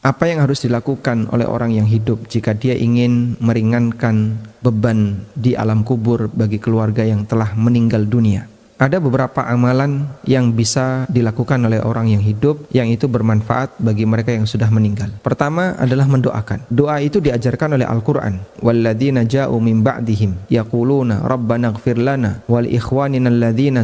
apa yang harus dilakukan oleh orang yang hidup jika dia ingin meringankan beban di alam kubur bagi keluarga yang telah meninggal dunia ada beberapa amalan yang bisa dilakukan oleh orang yang hidup yang itu bermanfaat bagi mereka yang sudah meninggal. Pertama adalah mendoakan. Doa itu diajarkan oleh Al-Qur'an. Walladzina ja'u min ba'dihim yaquluna rabbana ighfir lana wal ikhwanina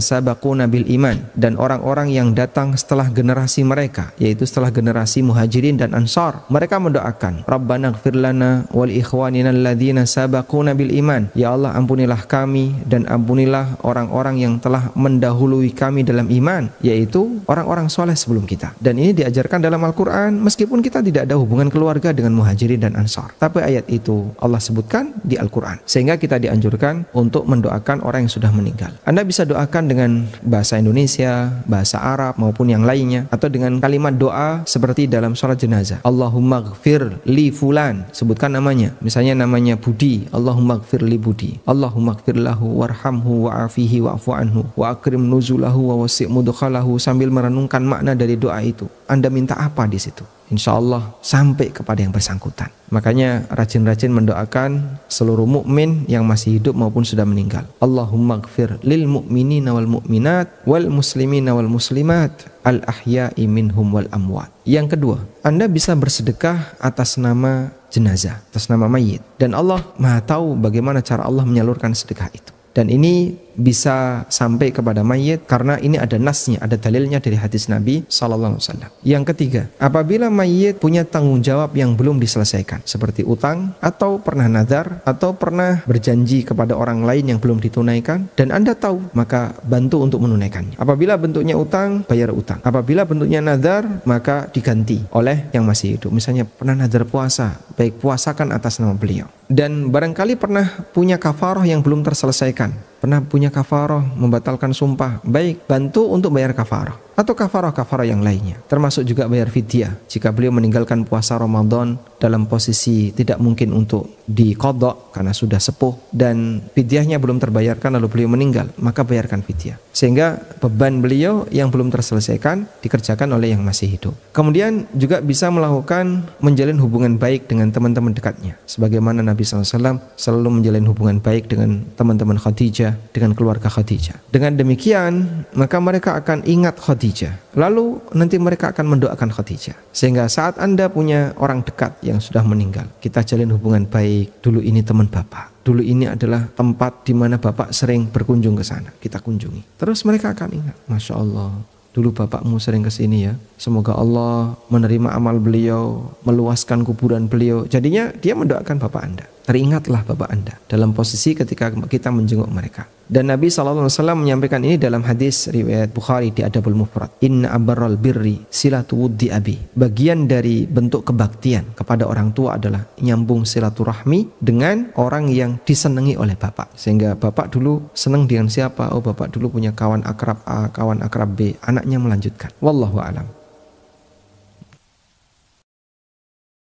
sabaquna bil iman dan orang-orang yang datang setelah generasi mereka yaitu setelah generasi Muhajirin dan Ansar. Mereka mendoakan rabbana ighfir lana wal ikhwanina sabaquna bil iman. Ya Allah ampunilah kami dan ampunilah orang-orang yang telah mendahului kami dalam iman yaitu orang-orang soleh sebelum kita dan ini diajarkan dalam Al-Quran meskipun kita tidak ada hubungan keluarga dengan muhajirin dan ansar tapi ayat itu Allah sebutkan di Al-Quran sehingga kita dianjurkan untuk mendoakan orang yang sudah meninggal Anda bisa doakan dengan bahasa Indonesia bahasa Arab maupun yang lainnya atau dengan kalimat doa seperti dalam sholat jenazah Allahumma gfir li fulan sebutkan namanya misalnya namanya Budi Allahumma gfir li Budi Allahumma gfir lahu warhamhu wa'afihi waafuanhu wa akrim nuzulahu wa wasi' mudkhalahu sambil merenungkan makna dari doa itu. Anda minta apa di situ? Insya Allah sampai kepada yang bersangkutan. Makanya rajin-rajin mendoakan seluruh mukmin yang masih hidup maupun sudah meninggal. Allahumma ghafir lil mu'minina wal mu'minat wal muslimina wal muslimat al ahya'i minhum wal amwat. Yang kedua, Anda bisa bersedekah atas nama jenazah, atas nama mayit. Dan Allah Maha tahu bagaimana cara Allah menyalurkan sedekah itu. Dan ini bisa sampai kepada mayit karena ini ada nasnya, ada dalilnya dari hadis Nabi sallallahu alaihi wasallam. Yang ketiga, apabila mayit punya tanggung jawab yang belum diselesaikan seperti utang atau pernah nazar atau pernah berjanji kepada orang lain yang belum ditunaikan dan Anda tahu, maka bantu untuk menunaikannya. Apabila bentuknya utang, bayar utang. Apabila bentuknya nazar, maka diganti oleh yang masih hidup. Misalnya pernah nazar puasa, baik puasakan atas nama beliau. Dan barangkali pernah punya kafaroh yang belum terselesaikan pernah punya kafaroh membatalkan sumpah baik bantu untuk bayar kafaroh atau kafaroh-kafaroh yang lainnya termasuk juga bayar fidyah jika beliau meninggalkan puasa Ramadan dalam posisi tidak mungkin untuk dikodok karena sudah sepuh dan fidyahnya belum terbayarkan lalu beliau meninggal maka bayarkan fidyah sehingga beban beliau yang belum terselesaikan dikerjakan oleh yang masih hidup. Kemudian juga bisa melakukan menjalin hubungan baik dengan teman-teman dekatnya. Sebagaimana Nabi SAW selalu menjalin hubungan baik dengan teman-teman Khadijah, dengan keluarga Khadijah. Dengan demikian, maka mereka akan ingat Khadijah. Lalu nanti mereka akan mendoakan Khadijah. Sehingga saat Anda punya orang dekat yang sudah meninggal, kita jalin hubungan baik. Dulu ini teman Bapak, dulu ini adalah tempat di mana Bapak sering berkunjung ke sana. Kita kunjungi. Terus mereka akan ingat, Masya Allah, dulu Bapakmu sering ke sini ya. Semoga Allah menerima amal beliau, meluaskan kuburan beliau. Jadinya dia mendoakan Bapak Anda. Teringatlah Bapak Anda dalam posisi ketika kita menjenguk mereka. Dan Nabi SAW menyampaikan ini dalam hadis riwayat Bukhari di Adabul Mufrad. Inna abarral birri silatuwuddi abi. Bagian dari bentuk kebaktian kepada orang tua adalah nyambung silaturahmi dengan orang yang disenangi oleh Bapak. Sehingga Bapak dulu senang dengan siapa? Oh Bapak dulu punya kawan akrab A, kawan akrab B. Anaknya melanjutkan. Wallahu alam.